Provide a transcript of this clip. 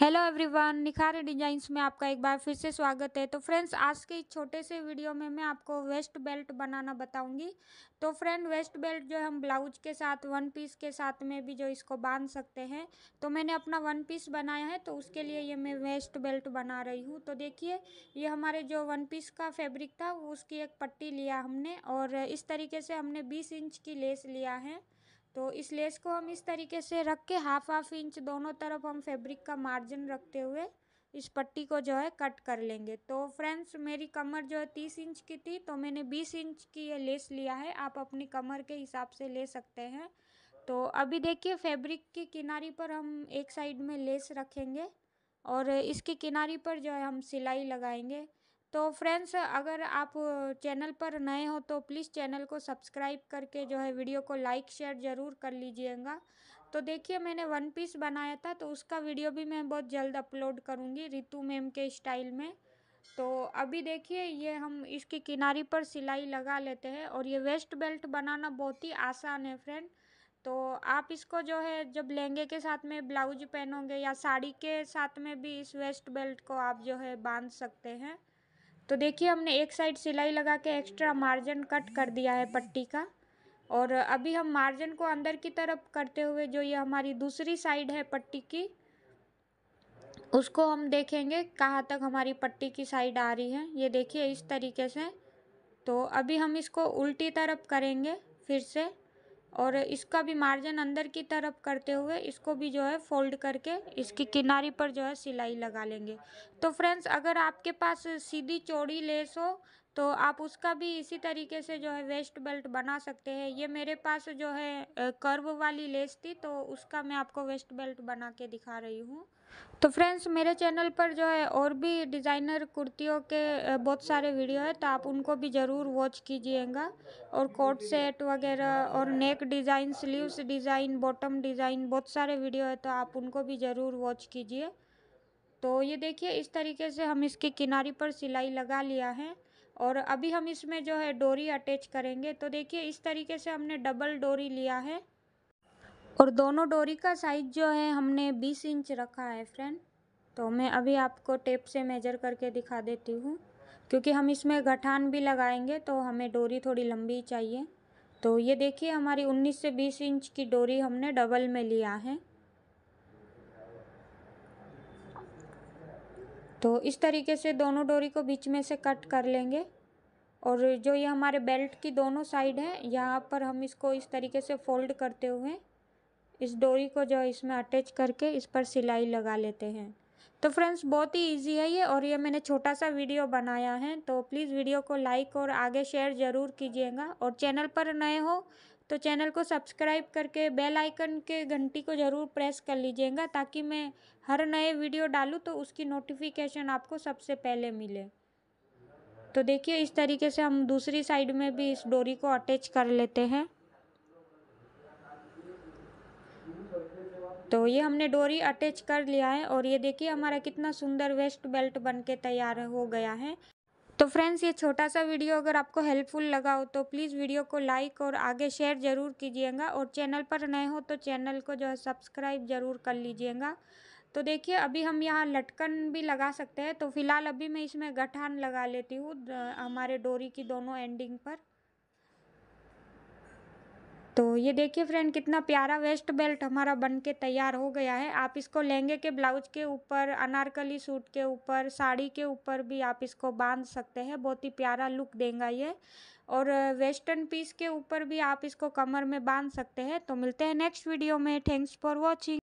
hello everyone निखारे designs में आपका एक बार फिर से स्वागत है तो फ्रेंड्स आज के इस छोटे से वीडियो में मैं आपको वेस्ट बेल्ट बनाना बताऊंगी तो फ्रेंड वेस्ट बेल्ट जो हम ब्लाउज के साथ वन पीस के साथ में भी जो इसको बांध सकते हैं तो मैंने अपना वन पीस बनाया है तो उसके लिए ये मैं वेस्ट बेल्ट बना रही हूँ तो देखिए ये हमारे जो वन पीस का फेब्रिक था उसकी एक पट्टी लिया हमने और इस तरीके से हमने बीस इंच की लेस लिया है तो इस लेस को हम इस तरीके से रख के हाफ हाफ इंच दोनों तरफ हम फैब्रिक का मार्जिन रखते हुए इस पट्टी को जो है कट कर लेंगे तो फ्रेंड्स मेरी कमर जो है तीस इंच की थी तो मैंने बीस इंच की ये लेस लिया है आप अपनी कमर के हिसाब से ले सकते हैं तो अभी देखिए फैब्रिक की किनारी पर हम एक साइड में लेस रखेंगे और इसकी किनारी पर जो है हम सिलाई लगाएंगे तो फ्रेंड्स अगर आप चैनल पर नए हो तो प्लीज़ चैनल को सब्सक्राइब करके जो है वीडियो को लाइक शेयर ज़रूर कर लीजिएगा तो देखिए मैंने वन पीस बनाया था तो उसका वीडियो भी मैं बहुत जल्द अपलोड करूँगी रितु मैम के स्टाइल में तो अभी देखिए ये हम इसकी किनारी पर सिलाई लगा लेते हैं और ये वेस्ट बेल्ट बनाना बहुत ही आसान है फ्रेंड तो आप इसको जो है जब लहंगे के साथ में ब्लाउज पहनोगे या साड़ी के साथ में भी इस वेस्ट बेल्ट को आप जो है बांध सकते हैं तो देखिए हमने एक साइड सिलाई लगा के एक्स्ट्रा मार्जिन कट कर दिया है पट्टी का और अभी हम मार्जिन को अंदर की तरफ करते हुए जो ये हमारी दूसरी साइड है पट्टी की उसको हम देखेंगे कहाँ तक हमारी पट्टी की साइड आ रही है ये देखिए इस तरीके से तो अभी हम इसको उल्टी तरफ करेंगे फिर से और इसका भी मार्जिन अंदर की तरफ करते हुए इसको भी जो है फोल्ड करके इसकी किनारी पर जो है सिलाई लगा लेंगे तो फ्रेंड्स अगर आपके पास सीधी चौड़ी लेस हो तो आप उसका भी इसी तरीके से जो है वेस्ट बेल्ट बना सकते हैं ये मेरे पास जो है कर्व वाली लेस थी तो उसका मैं आपको वेस्ट बेल्ट बना के दिखा रही हूँ तो फ्रेंड्स मेरे चैनल पर जो है और भी डिज़ाइनर कुर्तियों के बहुत सारे वीडियो है तो आप उनको भी ज़रूर वॉच कीजिएगा और कोट सेट वगैरह और neck design sleeves design bottom design बहुत सारे वीडियो है तो आप उनको भी ज़रूर वॉच कीजिए तो ये देखिए इस तरीके से हम इसके किनारी पर सिलाई लगा लिया है और अभी हम इसमें जो है डोरी अटैच करेंगे तो देखिए इस तरीके से हमने डबल डोरी लिया है और दोनों डोरी का साइज़ जो है हमने 20 इंच रखा है फ्रेंड तो मैं अभी आपको टेप से मेजर करके दिखा देती हूँ क्योंकि हम इसमें गठान भी लगाएंगे तो हमें डोरी थोड़ी लंबी चाहिए तो ये देखिए हमारी 19 से 20 इंच की डोरी हमने डबल में लिया है तो इस तरीके से दोनों डोरी को बीच में से कट कर लेंगे और जो ये हमारे बेल्ट की दोनों साइड है यहाँ पर हम इसको इस तरीके से फोल्ड करते हुए इस डोरी को जो इसमें अटैच करके इस पर सिलाई लगा लेते हैं तो फ्रेंड्स बहुत ही इजी है ये और ये मैंने छोटा सा वीडियो बनाया है तो प्लीज़ वीडियो को लाइक और आगे शेयर ज़रूर कीजिएगा और चैनल पर नए हो तो चैनल को सब्सक्राइब करके बेल आइकन के घंटी को ज़रूर प्रेस कर लीजिएगा ताकि मैं हर नए वीडियो डालूँ तो उसकी नोटिफिकेशन आपको सबसे पहले मिले तो देखिए इस तरीके से हम दूसरी साइड में भी इस डोरी को अटैच कर लेते हैं तो ये हमने डोरी अटैच कर लिया है और ये देखिए हमारा कितना सुंदर वेस्ट बेल्ट बन के तैयार हो गया है तो फ्रेंड्स ये छोटा सा वीडियो अगर आपको हेल्पफुल लगा हो तो प्लीज़ वीडियो को लाइक और आगे शेयर ज़रूर कीजिएगा और चैनल पर नए हो तो चैनल को जो है सब्सक्राइब ज़रूर कर लीजिएगा तो देखिए अभी हम यहाँ लटकन भी लगा सकते हैं तो फिलहाल अभी मैं इसमें गठान लगा लेती हूँ हमारे डोरी की दोनों एंडिंग पर तो ये देखिए फ्रेंड कितना प्यारा वेस्ट बेल्ट हमारा बन के तैयार हो गया है आप इसको लहंगे के ब्लाउज के ऊपर अनारकली सूट के ऊपर साड़ी के ऊपर भी आप इसको बांध सकते हैं बहुत ही प्यारा लुक देगा ये और वेस्टर्न पीस के ऊपर भी आप इसको कमर में बांध सकते हैं तो मिलते हैं नेक्स्ट वीडियो में थैंक्स फॉर वॉचिंग